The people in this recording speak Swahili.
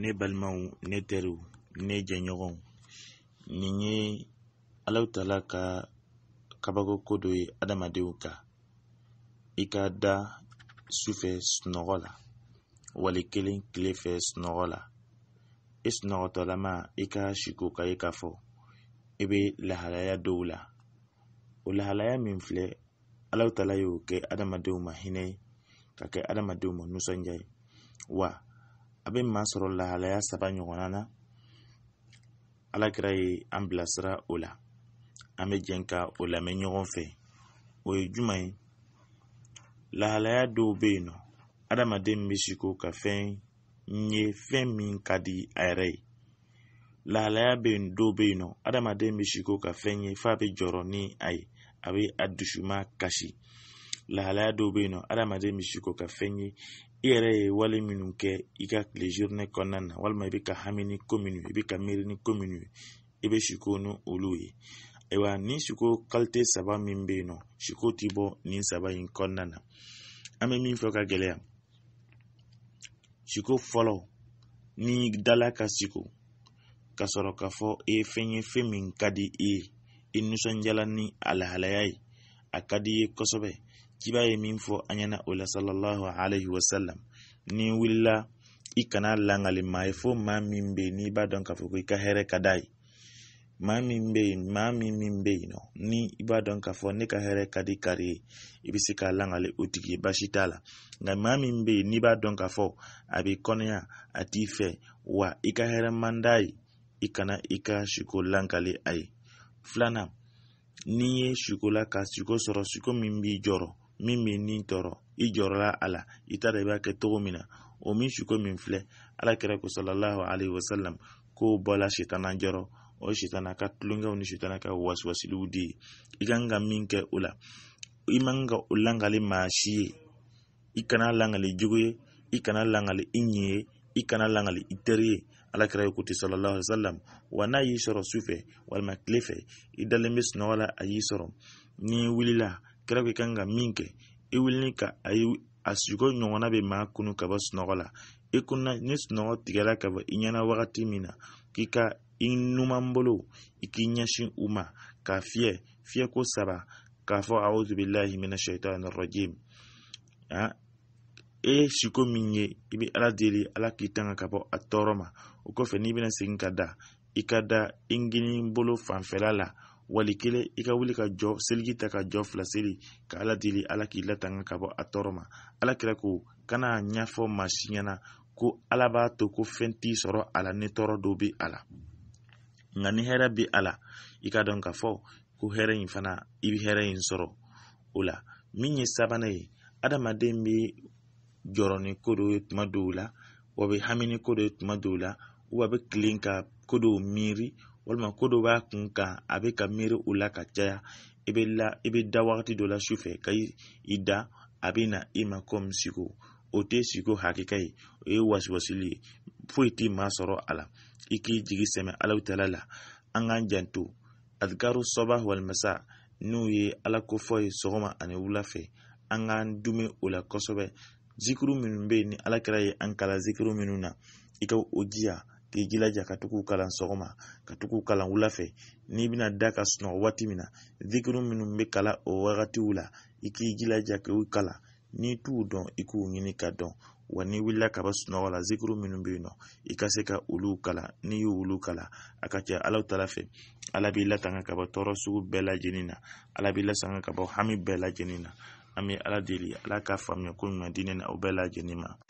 ne balimaw ne teriw ne jɛɲɔgɔnw nin ye alaw tala ka kabakoko ko dɔ ye adamadenw ka i ka da sufɛ sunɔgɔ la wali kelen tile fɛ sunɔgɔ la i e sunɔgɔtɔlama i ka siko ka ye ka fɔ i be lahalaya dɔw la o lahalaya min filɛ alaw tala y'o kɛ adamadenw ma hinɛ ka kɛ adamadenw ma nisɔndiya wa a bɛ maa sɔrɔ lahalaya saba ɲɔgɔnna na kɛra ye an bilasira o la an bɛ jɛn ka o lamɛn ɲɔgɔn fɛ o ye jumɛn ye lahalaya dɔw bɛ yen nɔ adamaden bɛ siko ka fɛn ye fɛn min ka di a yɛrɛ ye lahalaya bɛ yen dɔw bɛ yen nɔ adamaden bɛ siko ka fɛn ye f'a bɛ jɔrɔ ni a ye a bɛ a dusuma kasi lahalaya dɔw be yen nɔ adamaden bɛ si k'o ka fɛn ye i yɛrɛ ye wale minnu kɛ i ka tile journée kɔnɔna na walima i bɛ ka hami ni ko minnu ye i bɛ ka miiri ni ko minnu ye i bɛ si k'o ni olu ye ayiwa ni siko kalite saba min be yen nɔ siko ti bɔ nin saba in kɔnɔna na an bɛ min fɔ ka gɛlɛya siko fɔlɔ ni dala ka siko ka sɔrɔ k'a fɔ i ye fɛn ye fɛn min ka di i ye i nisɔndiyala ni a lahalaya ye a ka di i ye kosɛbɛ kiba ye min fɔ an ɲɛna o la salallahu alaihi wasallam ni wulila i kana langali maa ye fo maa min bɛ yen n'i b'a dɔn k'a fɔ ko i ka hɛrɛ ka d'a ye maa min bɛ yen maa min min bɛ yen nɔ ni i b'a dɔn k'a fɔ ne ka hɛrɛ ka di kari ye i bɛ se k'a langali o tigi ye baasi t'a la nka maa min bɛ yen n'i b'a dɔn k'a fɔ a bɛ kɔnɔya a t'i fɛ wa i ka hɛrɛ man d'a ye i kana i ka siko lankali a ye filanan n'i ye siko la ka siko sɔrɔ siko min b'i jɔrɔ min bɛ nin tɔɔrɔ i jɔrɔla a la i t'a dɔn i b'a kɛ cogo min na o min suko min filɛ ala kɛra ko sɔlɔlahu alayhi wa sallam k'o bɔla sitana jɔrɔ o ye sitana ka tulonkɛw ni sitana ka wasiwasiliw de ye i kan ka min kɛ o la i man ka o langali maa si ye i kana langali jogo ye i kana langali i ɲɛ ye i kana langali i teri ye ko ye kuti sallallahu alaihi wasallam wa n'a y'i sɔrɔ sufɛ walima tile fɛ i dalen bɛ sunɔgɔ la a y'i sɔrɔ n'i wulila kɛlɛ bɛ kan ka min kɛ i wulili ka a a sugo ɲɔgɔnna bɛ maa kunu ka bɔ sunɔgɔ la i kunna ni sunɔgɔ tigɛra ka bɔ i ɲɛna wagati min na k'i ka i numan bolo i k'i ɲɛsin u ma k'a fiyɛ fiyɛko saba k'a fɔ awuzu bilahi mina shaitani rajim e ye siko min ye i bɛ ala deli ala k'i tanga ka bɔ a tɔɔrɔ ma o kɔfɛ n'i bɛna segin ka da i ka da i ngini bolo fanfɛla la wali kelen i ka wuli ka jɔ seliji ta ka jɔ fila seli ka ala deli ala k'i latanga ka bɔ a tɔɔrɔ ma ala kira ko kana ɲɛfɔ masi si ɲɛna ko ala b'a to ko fɛn t'i sɔrɔ a la ni tɔɔrɔ dɔ bɛ a la nka ni hɛrɛ bɛ a la i ka dɔn k'a fɔ ko hɛrɛ in fana i bɛ hɛrɛ in sɔrɔ o la min ye sabanan ye adamaden bɛ jɔrɔ ni ko dɔ ye tuma dɔw la wa bɛ hami ni ko dɔ ye tuma dɔw la a bɛ kilen ka ko dɔw miiri walima ko b'a kun kan a bɛ ka miiri o la ka caya i bɛ la da wagati dɔ la sufɛ ka i da a bɛ na i ma kɔmi siko o tɛ siko hakɛ ye o ye wasiwasili ye foyi t'i maa sɔrɔ a la i k'i jigi sɛmɛ alaw tala la an k'an janto adikaru sɔba walimasa n'u ye ala kofɔ ye sɔgɔma ani wula fɛ an k'an dumi o la kosɛbɛ zikiri minnu bɛ ni ala kɛra ye an kala zikiri minnu na i ka o jiya k'i jilaja ka to k'u kalan sɔgɔma ka kalan wula n'i bina daka ka wati mina dhikru minu mbekala o wagatiw la i k'i jilaja k'u kalan n'i t'u dɔn i k'u ɲini ka dɔn wa n'i wulila ka bɔ wala la minu minnu ikaseka ulu kala n'i y'olu kalan a ka ca alaw ala b'i tanga ka bɔ tɔɔrɔ sugu bela jenina ala b'i sanga ka bɔ hami bela jenina ami ala dili ala k'a faamuya ko ɲuman di o bɛɛ lajɛlen